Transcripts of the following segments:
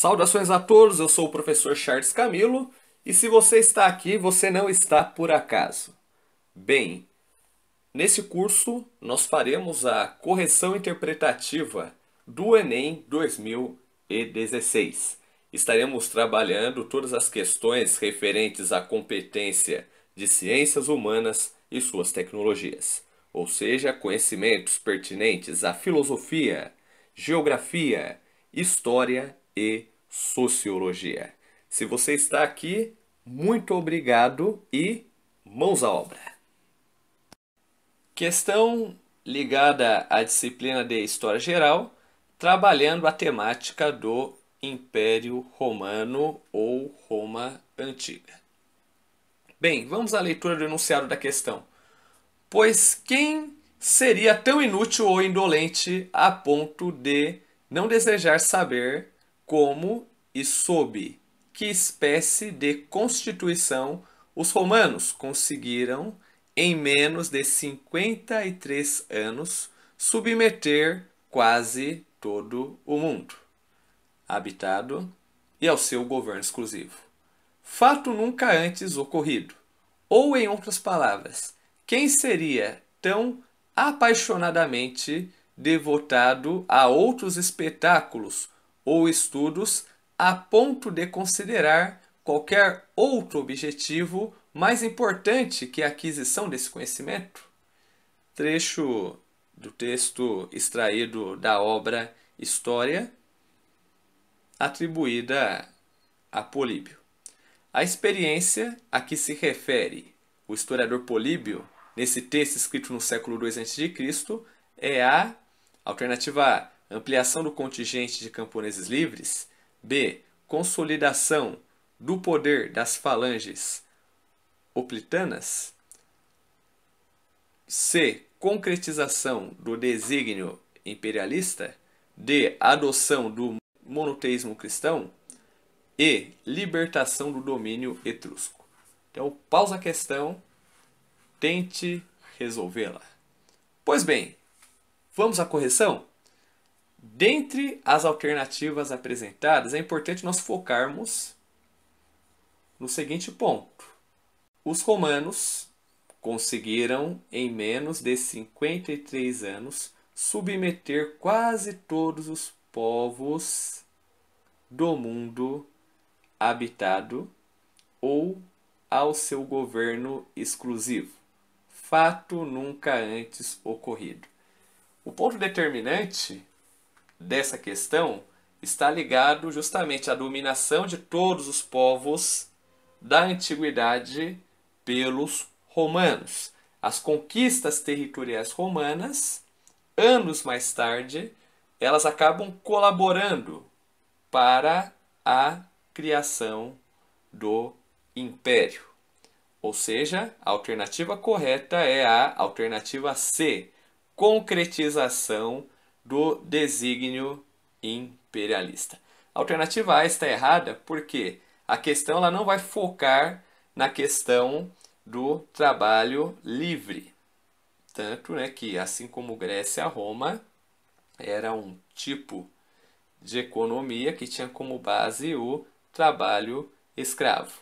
Saudações a todos, eu sou o professor Charles Camilo e se você está aqui, você não está por acaso. Bem, nesse curso nós faremos a correção interpretativa do Enem 2016. Estaremos trabalhando todas as questões referentes à competência de ciências humanas e suas tecnologias, ou seja, conhecimentos pertinentes à filosofia, geografia, história e Sociologia. Se você está aqui, muito obrigado e mãos à obra! Questão ligada à disciplina de História Geral, trabalhando a temática do Império Romano ou Roma Antiga. Bem, vamos à leitura do enunciado da questão. Pois quem seria tão inútil ou indolente a ponto de não desejar saber como e sob que espécie de constituição os romanos conseguiram, em menos de 53 anos, submeter quase todo o mundo habitado e ao seu governo exclusivo. Fato nunca antes ocorrido. Ou, em outras palavras, quem seria tão apaixonadamente devotado a outros espetáculos ou estudos a ponto de considerar qualquer outro objetivo mais importante que a aquisição desse conhecimento. Trecho do texto extraído da obra História, atribuída a Políbio. A experiência a que se refere o historiador Políbio, nesse texto escrito no século II a.C., é a alternativa A, ampliação do contingente de camponeses livres. B. Consolidação do poder das falanges oplitanas. C. Concretização do desígnio imperialista. D. Adoção do monoteísmo cristão. E. Libertação do domínio etrusco. Então, pausa a questão, tente resolvê-la. Pois bem, vamos à correção? Dentre as alternativas apresentadas, é importante nós focarmos no seguinte ponto. Os romanos conseguiram, em menos de 53 anos, submeter quase todos os povos do mundo habitado ou ao seu governo exclusivo, fato nunca antes ocorrido. O ponto determinante dessa questão está ligado justamente à dominação de todos os povos da antiguidade pelos romanos. As conquistas territoriais romanas, anos mais tarde, elas acabam colaborando para a criação do império. Ou seja, a alternativa correta é a alternativa C, concretização do desígnio imperialista. A alternativa A está errada porque a questão ela não vai focar na questão do trabalho livre. Tanto né, que, assim como Grécia, Roma era um tipo de economia que tinha como base o trabalho escravo.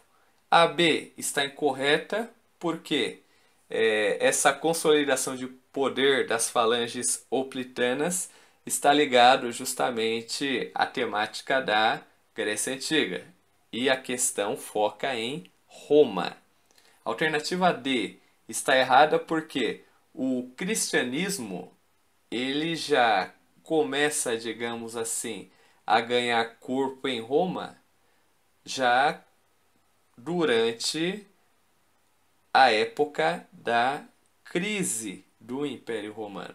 A B está incorreta porque é, essa consolidação de poder das falanges oplitanas está ligado justamente à temática da Grécia Antiga e a questão foca em Roma. Alternativa D está errada porque o cristianismo ele já começa, digamos assim, a ganhar corpo em Roma já durante a época da crise do Império Romano.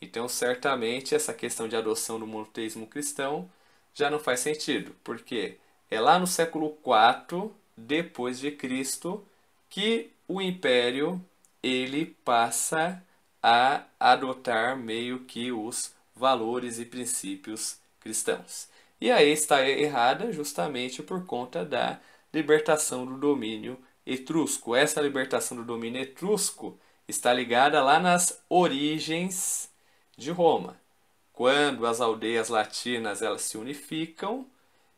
Então, certamente, essa questão de adoção do monoteísmo cristão já não faz sentido, porque é lá no século IV depois de Cristo que o império ele passa a adotar meio que os valores e princípios cristãos. E aí está errada justamente por conta da libertação do domínio etrusco. Essa libertação do domínio etrusco está ligada lá nas origens de Roma, quando as aldeias latinas elas se unificam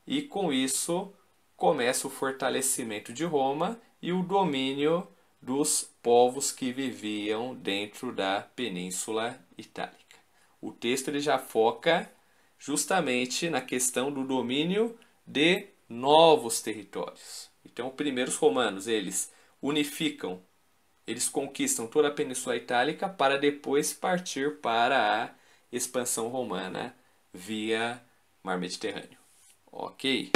e com isso começa o fortalecimento de Roma e o domínio dos povos que viviam dentro da Península Itálica. O texto ele já foca justamente na questão do domínio de novos territórios. Então, os primeiros romanos, eles unificam eles conquistam toda a Península Itálica para depois partir para a expansão romana via Mar Mediterrâneo. Ok?